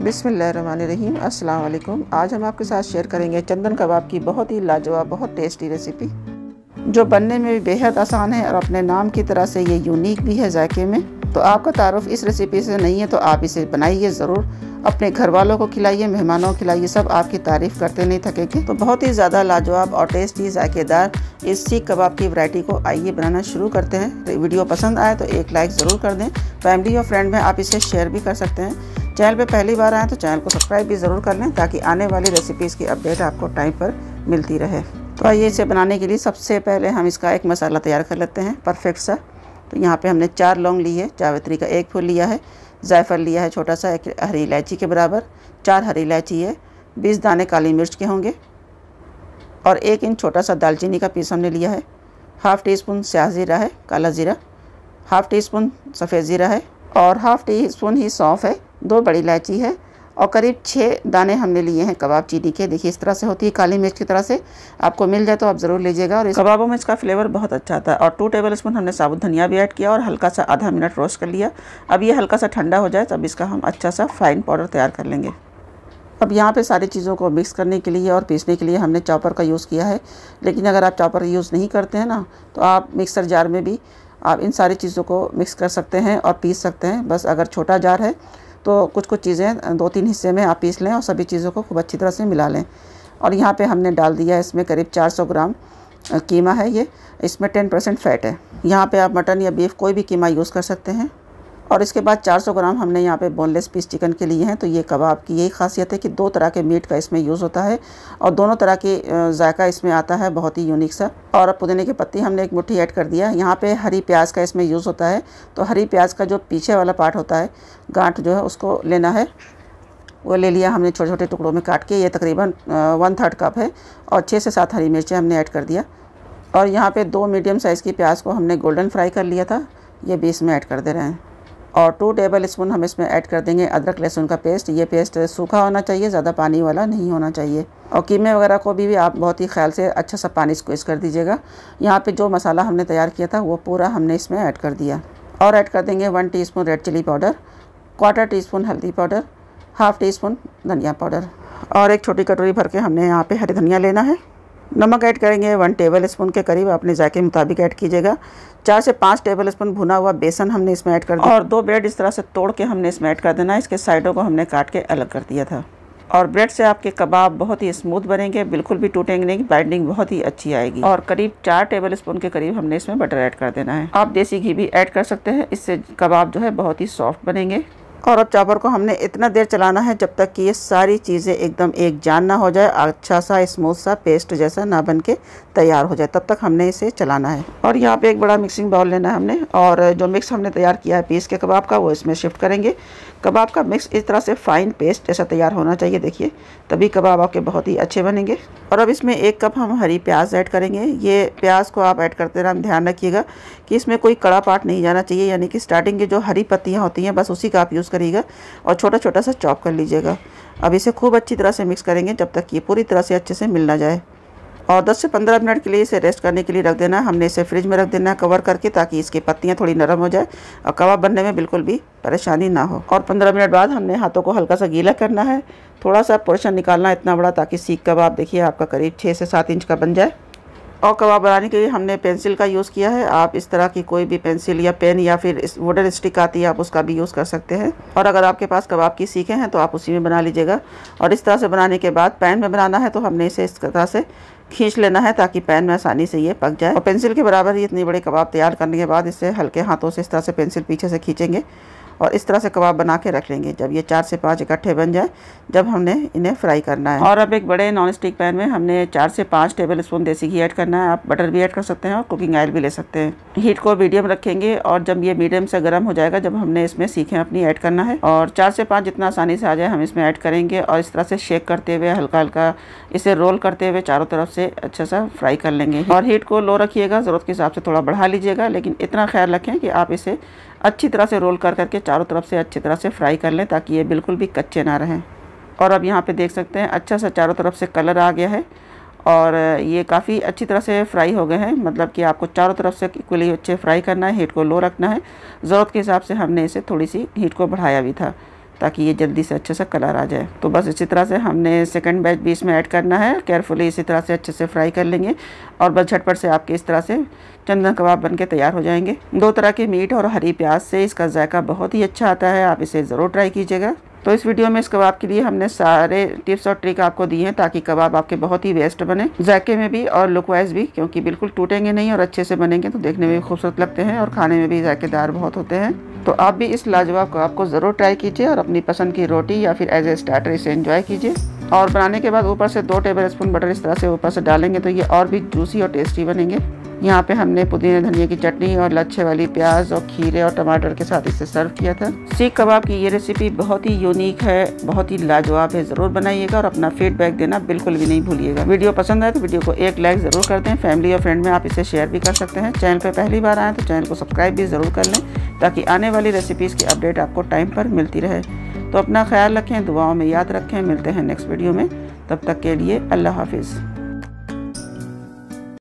बिसमीम अस्सलाम आज हम आपके साथ शेयर करेंगे चंदन कबाब की बहुत ही लाजवाब बहुत टेस्टी रेसिपी जो बनने में भी बेहद आसान है और अपने नाम की तरह से ये यूनिक भी है जायके में तो आपका तारफ़ इस रेसिपी से नहीं है तो आप इसे बनाइए ज़रूर अपने घर वालों को खिलाइए मेहमानों को खिलाइए सब आपकी तारीफ़ करते नहीं थकेंगे तो बहुत ही ज़्यादा लाजवाब और टेस्टी जायकेदार इस सीख कबाब की वैरायटी को आइए बनाना शुरू करते हैं वीडियो पसंद आए तो एक लाइक ज़रूर कर दें फैमिली और फ्रेंड में आप इसे शेयर भी कर सकते हैं चैनल पर पहली बार आएँ तो चैनल को सब्सक्राइब भी ज़रूर कर लें ताकि आने वाली रेसिपीज़ की अपडेट आपको टाइम पर मिलती रहे तो आइए इसे बनाने के लिए सबसे पहले हम इसका एक मसाला तैयार कर लेते हैं परफेक्ट सा तो यहाँ पे हमने चार लौंग ली है जावित्री का एक फूल लिया है जायफल लिया है छोटा सा एक हरी इलायची के बराबर चार हरी इलायची है बीस दाने काली मिर्च के होंगे और एक इंच छोटा सा दालचीनी का पीस हमने लिया है हाफ़ टी स्पून स्याह ज़ीरा है काला ज़ीरा हाफ़ टी स्पून सफ़ेद ज़ीरा है और हाफ़ टी स्पून ही सौंफ है दो बड़ी इलायची है और करीब छः दाने हमने लिए हैं कबाब चीनी के देखिए इस तरह से होती है काली मिर्च की तरह से आपको मिल जाए तो आप ज़रूर लीजिएगा और इस कबाबों में इसका फ्लेवर बहुत अच्छा आता है और टू टेबल स्पून हमने साबुत धनिया भी ऐड किया और हल्का सा आधा मिनट रोस्ट कर लिया अब ये हल्का सा ठंडा हो जाए तब इसका हम अच्छा सा फाइन पाउडर तैयार कर लेंगे अब यहाँ पे सारी चीज़ों को मिक्स करने के लिए और पीसने के लिए हमने चॉपर का यूज़ किया है लेकिन अगर आप चॉपर यूज़ नहीं करते हैं ना तो आप मिक्सर जार में भी आप इन सारी चीज़ों को मिक्स कर सकते हैं और पीस सकते हैं बस अगर छोटा जार है तो कुछ कुछ चीज़ें दो तीन हिस्से में आप पीस लें और सभी चीज़ों को खूब अच्छी तरह से मिला लें और यहाँ पे हमने डाल दिया इसमें करीब 400 ग्राम कीमा है ये इसमें 10 परसेंट फ़ैट है यहाँ पे आप मटन या बीफ कोई भी कीमा यूज़ कर सकते हैं और इसके बाद 400 ग्राम हमने यहाँ पे बोनलेस पीस चिकन के लिए हैं तो ये कबाब की यही खासियत है कि दो तरह के मीट का इसमें यूज़ होता है और दोनों तरह के जायका इसमें आता है बहुत ही यूनिक सा और अब पुदीने की पत्ती हमने एक मुट्ठी ऐड कर दिया यहाँ पर हरी प्याज का इसमें यूज़ होता है तो हरी प्याज का जो पीछे वाला पार्ट होता है गांठ जो है उसको लेना है वो ले लिया हमने छोटे छोटे टुकड़ों में काट के ये तकरीबन वन थर्ड कप है और छः से सात हरी मिर्चें हमने ऐड कर दिया और यहाँ पे दो मीडियम साइज़ की प्याज को हमने गोल्डन फ्राई कर लिया था ये भी इसमें ऐड कर दे रहे हैं और टू टेबल स्पून हम इसमें ऐड कर देंगे अदरक लहसुन का पेस्ट ये पेस्ट सूखा होना चाहिए ज़्यादा पानी वाला नहीं होना चाहिए और कीमे वगैरह को भी, भी आप बहुत ही ख्याल से अच्छा सा पानी स्क्वेज कर दीजिएगा यहाँ पे जो मसाला हमने तैयार किया था वो पूरा हमने इसमें ऐड कर दिया और ऐड कर देंगे one T red chilli powder quarter teaspoon हल्दी पाउडर हाफ़ टी स्पून धनिया पाउडर और एक छोटी कटोरी भर के हमने यहाँ पे हरी धनिया लेना है नमक ऐड करेंगे वन टेबल स्पून के करीब अपने जायके मुताबिक ऐड कीजिएगा चार से पाँच टेबल स्पून भुना हुआ बेसन हमने इसमें ऐड कर दिया और दो ब्रेड इस तरह से तोड़ के हमने इसमें ऐड कर देना इसके साइडों को हमने काट के अलग कर दिया था और ब्रेड से आपके कबाब बहुत ही स्मूथ बनेंगे बिल्कुल भी टूटेंगे नहीं बाइंडिंग बहुत ही अच्छी आएगी और करीब चार टेबल स्पून के करीब हमने इसमें बटर ऐड कर देना है आप देसी घी भी ऐड कर सकते हैं इससे कबाब जो है बहुत ही सॉफ्ट बनेंगे और अब चावल को हमने इतना देर चलाना है जब तक कि ये सारी चीज़ें एकदम एक जान ना हो जाए अच्छा सा स्मूथ सा पेस्ट जैसा ना बन के तैयार हो जाए तब तक हमने इसे चलाना है और यहाँ पे एक बड़ा मिक्सिंग बाउल लेना है हमने और जो मिक्स हमने तैयार किया है पीस के कबाब का वो इसमें शिफ्ट करेंगे कबाब का मिक्स इस तरह से फाइन पेस्ट जैसा तैयार होना चाहिए देखिए तभी कबाब आपके बहुत ही अच्छे बनेंगे और अब इसमें एक कप हम हरी प्याज ऐड करेंगे ये प्याज को आप ऐड करते रहे ध्यान रखिएगा कि इसमें कोई कड़ा पार्ट नहीं जाना चाहिए यानी कि स्टार्टिंग की जो हरी पत्तियाँ होती हैं बस उसी का आप यूज़ करिएगा और छोटा छोटा सा चॉप कर लीजिएगा अब इसे खूब अच्छी तरह से मिक्स करेंगे जब तक ये पूरी तरह से अच्छे से मिल ना जाए और 10 से 15 मिनट के लिए इसे रेस्ट करने के लिए रख देना हमने इसे फ्रिज में रख देना है कवर करके ताकि इसकी पत्तियाँ थोड़ी नरम हो जाए और कबाब बनने में बिल्कुल भी परेशानी ना हो और 15 मिनट बाद हमने हाथों को हल्का सा गीला करना है थोड़ा सा पोर्शन निकालना इतना बड़ा ताकि सीख कबाब देखिए आपका करीब छः से सात इंच का बन जाए और कबाब बनाने के लिए हमने पेंसिल का यूज़ किया है आप इस तरह की कोई भी पेंसिल या पेन या फिर वुडन स्टिक आती है आप उसका भी यूज़ कर सकते हैं और अगर आपके पास कबाब की सीखें हैं तो आप उसी में बना लीजिएगा और इस तरह से बनाने के बाद पैन में बनाना है तो हमने इसे इस तरह से खींच लेना है ताकि पैन में आसानी से ये पक जाए और पेंसिल के बराबर ही इतने बड़े कबाब तैयार करने के बाद इसे हल्के हाथों से इस तरह से पेंसिल पीछे से खींचेंगे और इस तरह से कबाब बना के रख लेंगे जब ये चार से पाँच इकट्ठे बन जाए जब हमने इन्हें फ्राई करना है और अब एक बड़े नॉन स्टिक पैन में हमने चार से पाँच टेबल स्पून देसी घी ऐड करना है आप बटर भी ऐड कर सकते हैं और कुकिंग ऑयल भी ले सकते हैं हीट को मीडियम रखेंगे और जब ये मीडियम से गर्म हो जाएगा जब हमने इसमें सीखें अपनी ऐड करना है और चार से पाँच जितना आसानी से आ जाए हम इसमें ऐड करेंगे और इस तरह से शेक करते हुए हल्का हल्का इसे रोल करते हुए चारों तरफ से अच्छा सा फ्राई कर लेंगे और हीट को लो रखिएगा ज़रूरत के हिसाब से थोड़ा बढ़ा लीजिएगा लेकिन इतना ख्याल रखें कि आप इसे अच्छी तरह से रोल कर करके चारों तरफ से अच्छी तरह से फ्राई कर लें ताकि ये बिल्कुल भी कच्चे ना रहें और अब यहाँ पे देख सकते हैं अच्छा सा चारों तरफ से कलर आ गया है और ये काफ़ी अच्छी तरह से फ्राई हो गए हैं मतलब कि आपको चारों तरफ से इक्वली अच्छे फ्राई करना है हीट को लो रखना है ज़रूरत के हिसाब से हमने इसे थोड़ी सी हीट को बढ़ाया भी था ताकि ये जल्दी से अच्छे से कलर आ जाए तो बस इसी तरह से हमने सेकंड बैच भी इसमें ऐड करना है केयरफुली इसी तरह से अच्छे से फ्राई कर लेंगे और बस झटपट से आपके इस तरह से चंदन कबाब बन के तैयार हो जाएंगे दो तरह के मीट और हरी प्याज से इसका जायका बहुत ही अच्छा आता है आप इसे ज़रूर ट्राई कीजिएगा तो इस वीडियो में इस कबाब के लिए हमने सारे टिप्स और ट्रिक आपको दिए हैं ताकि कबाब आपके बहुत ही वेस्ट बने जायके में भी और लुक वाइज भी क्योंकि बिल्कुल टूटेंगे नहीं और अच्छे से बनेंगे तो देखने में भी खूबसूरत लगते हैं और खाने में भी जायकेदार बहुत होते हैं तो आप भी इस लाजवाब कबाब को ज़रूर ट्राई कीजिए और अपनी पसंद की रोटी या फिर एज ए स्टार्टर इसे इन्जॉय कीजिए और बनाने के बाद ऊपर से दो टेबल स्पून बटर इस तरह से ऊपर से डालेंगे तो ये और भी जूसी और टेस्टी बनेंगे यहाँ पे हमने पुदीने धनिया की चटनी और लच्छे वाली प्याज और खीरे और टमाटर के साथ इसे सर्व किया था सीख कबाब की ये रेसिपी बहुत ही यूनिक है बहुत ही लाजवाब है ज़रूर बनाइएगा और अपना फीडबैक देना बिल्कुल भी नहीं भूलिएगा वीडियो पसंद आए तो वीडियो को एक लाइक ज़रूर कर दें फैमिली और फ्रेंड में आप इसे शेयर भी कर सकते हैं चैनल पर पहली बार आएँ तो चैनल को सब्सक्राइब भी ज़रूर कर लें ताकि आने वाली रेसिपीज़ की अपडेट आपको टाइम पर मिलती रहे तो अपना ख्याल रखें दुआओं में याद रखें मिलते हैं नेक्स्ट वीडियो में तब तक के लिए अल्लाह हाफिज़